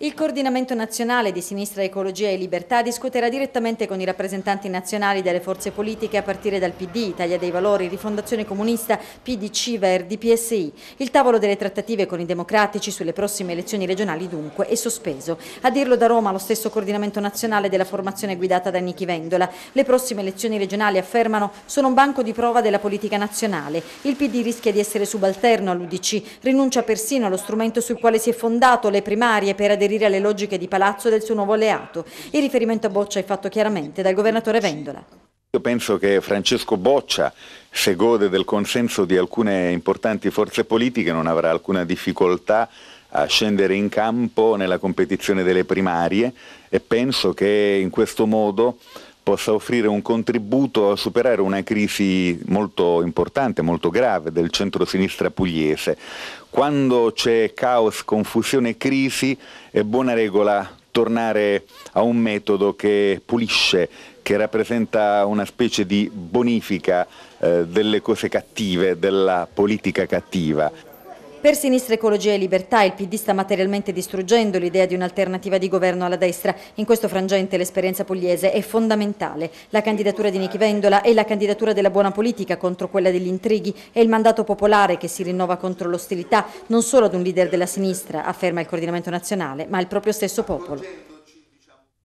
Il coordinamento nazionale di Sinistra Ecologia e Libertà discuterà direttamente con i rappresentanti nazionali delle forze politiche a partire dal PD, Italia dei Valori, Rifondazione Comunista, PDC, Verdi, PSI. Il tavolo delle trattative con i democratici sulle prossime elezioni regionali dunque è sospeso. A dirlo da Roma lo stesso coordinamento nazionale della formazione guidata da Nichi Vendola. Le prossime elezioni regionali, affermano, sono un banco di prova della politica nazionale. Il PD rischia di essere subalterno all'UDC, rinuncia persino allo strumento sul quale si è fondato le primarie per aderire riferire alle logiche di palazzo del suo nuovo alleato. Il riferimento a Boccia è fatto chiaramente dal governatore Vendola. Io penso che Francesco Boccia, se gode del consenso di alcune importanti forze politiche, non avrà alcuna difficoltà a scendere in campo nella competizione delle primarie e penso che in questo modo possa offrire un contributo a superare una crisi molto importante, molto grave del centro-sinistra pugliese. Quando c'è caos, confusione e crisi è buona regola tornare a un metodo che pulisce, che rappresenta una specie di bonifica eh, delle cose cattive, della politica cattiva. Per Sinistra Ecologia e Libertà il PD sta materialmente distruggendo l'idea di un'alternativa di governo alla destra. In questo frangente l'esperienza pugliese è fondamentale. La candidatura di Nichi Vendola è la candidatura della buona politica contro quella degli intrighi e il mandato popolare che si rinnova contro l'ostilità non solo ad un leader della sinistra, afferma il coordinamento nazionale, ma al proprio stesso popolo.